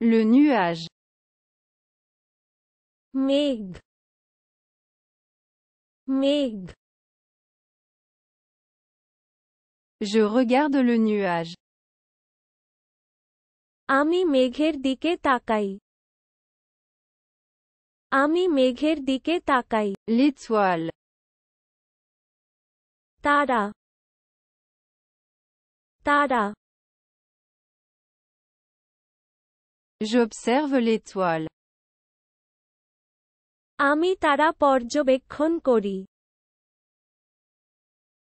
Le nuage. Meg. Meg. Je regarde le nuage. Ami megher dike takai. Ami megher dike takai. L'étoile. Tada. Tada J'observe l'étoile. Ami tara porjobekhon kori.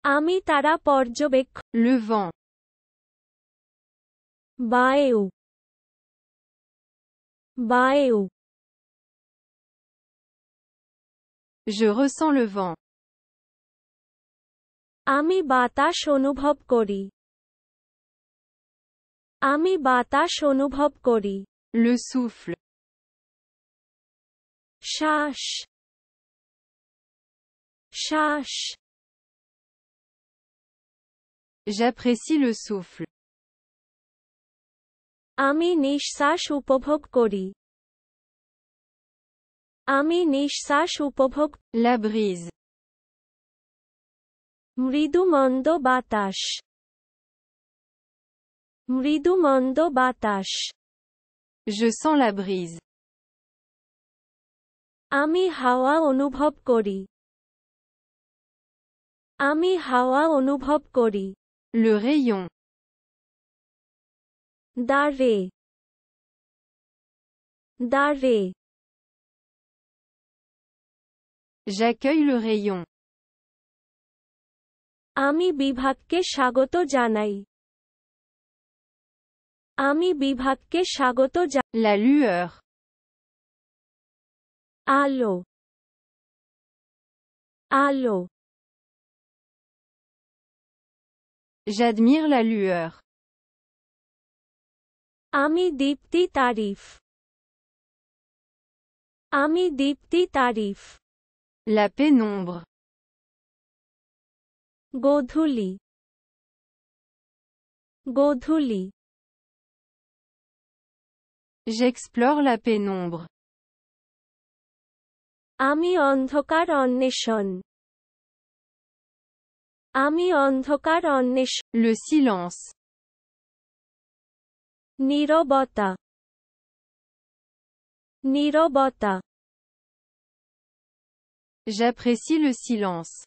Ami tara Jobek Le vent. Baeu. Baeu. Je ressens le vent. Ami bata shonubhob kori. Ami bata shonubhob le souffle. Chache. Chache. J'apprécie le souffle. Ami nish upabhog kori. Ami nish upabhog. La brise. Mridu mando batash. Mridu mando batash. Je sens la brise. Ami hawa onubhob kori. Ami hawa onubhob Le rayon. Darve. Darve. J'accueille le rayon. Ami bibhakke shagoto janai. Ami La lueur. Allô. Allô. J'admire la lueur. Ami dipti tarif. Ami dipti tarif. La pénombre. Godhuli. Godhuli. J'explore la pénombre. Ami on onnishon. Ami ondhokar Le silence. Nirobota. Nirobota. J'apprécie le silence.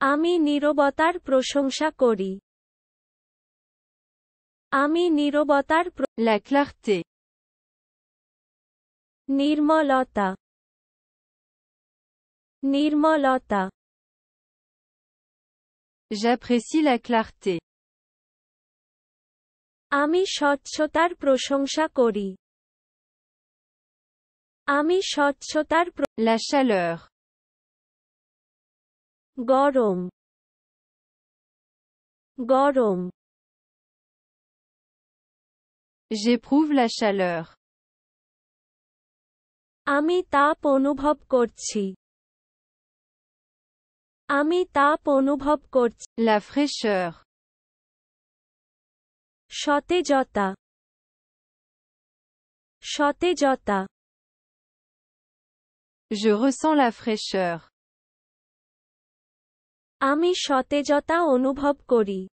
Ami nirobotar proshongsha আমি নীরবতার লেখলাখতে নির্মলতা নির্মলতা J'apprécie la clarté. আমি স্বচ্ছতার প্রশংসা করি আমি স্বচ্ছতার La chaleur. গরম গরম J'éprouve la chaleur. Ami tap onubhob korchi. Ami tap La fraîcheur. Shote jota. Je ressens la fraîcheur. Ami chote jota onubhob kori.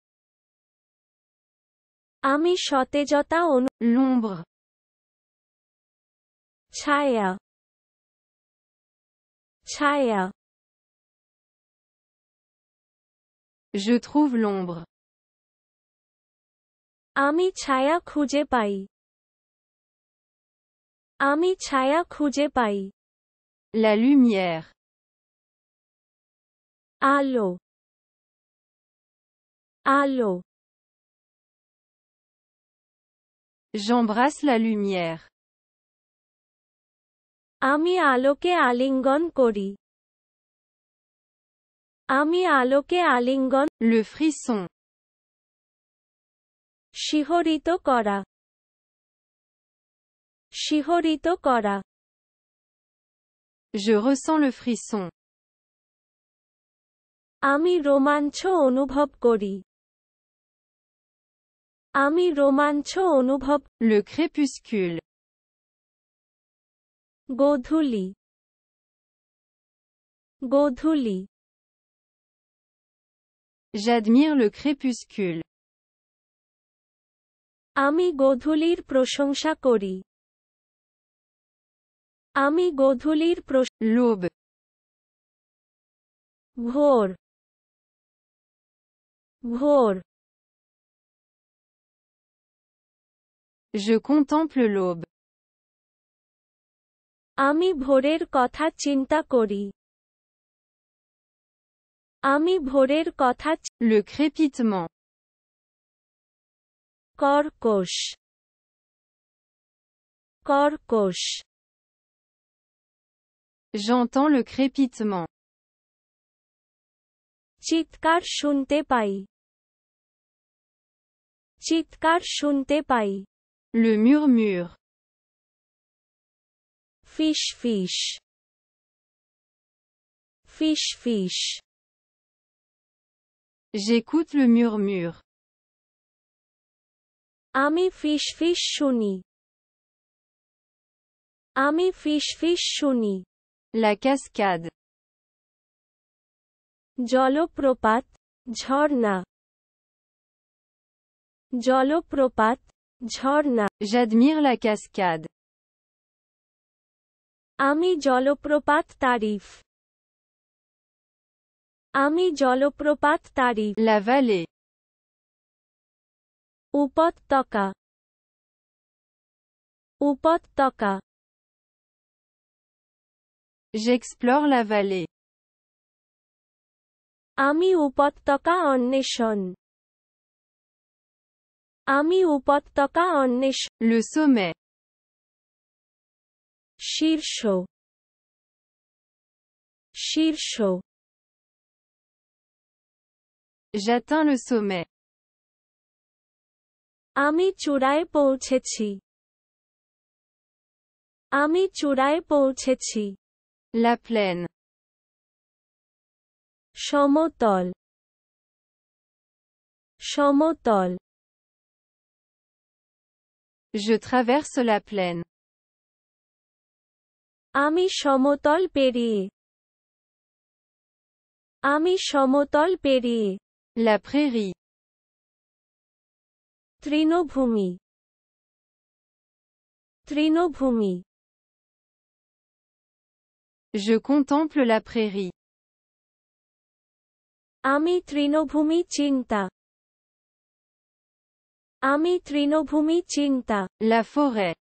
Ami shotejota on l'ombre. Chaya. Chaya. Je trouve l'ombre. Ami chaya kujepai. Ami chaya kujepai. La lumière. Allô. Allô. J'embrasse la lumière. Ami aloke alingon kori. Ami aloke alingon. Le frisson. Shihorito kora. Shihorito kora. Je ressens le frisson. Ami romancho onubhob kori. আমি রোমাঞ্চ অনুভব Le crépuscule. গোধূলি গোধূলি J'admire le crépuscule. আমি গোধূলির প্রশংসা করি আমি গোধূলির প্রশ- L'aube. ভোর ভোর Je contemple l'aube. Ami bhorer kotha chinta kori. Ami bhorer kotha le crépitement. Kor kosh. J'entends le crépitement. Chitkar shunte pai. Chitkar shunte le murmure. Fish fish. Fish fish. J'écoute le murmure. Ami fish fish shuni. Ami fish fish shuni. La cascade. Jolopropat, jorna. Jolopropat, j'admire la cascade. Ami jolopropat tarif. Ami jolopropat tarif. La vallée. Upot toka. Upot toka. J'explore la vallée. Ami upot toka on nation. আমি উপত্যকা অন্বেষ লুসুমে শীর্ষ শীর্ষ যতন le আমি চূড়ায় পৌঁছেছি আমি চূড়ায় পৌঁছেছি লাফলেন সমতল সমতল Je traverse la plaine. Ami Shomotol Ami La prairie. Trino bhumi. Je contemple la prairie. Ami bhumi Chinta. Ami Chinta. La forêt.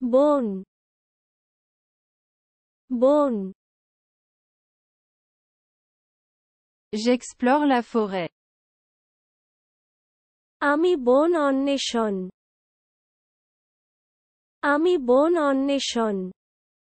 Bon. Bon. J'explore la forêt. Ami Bon nation. Ami Bon nation.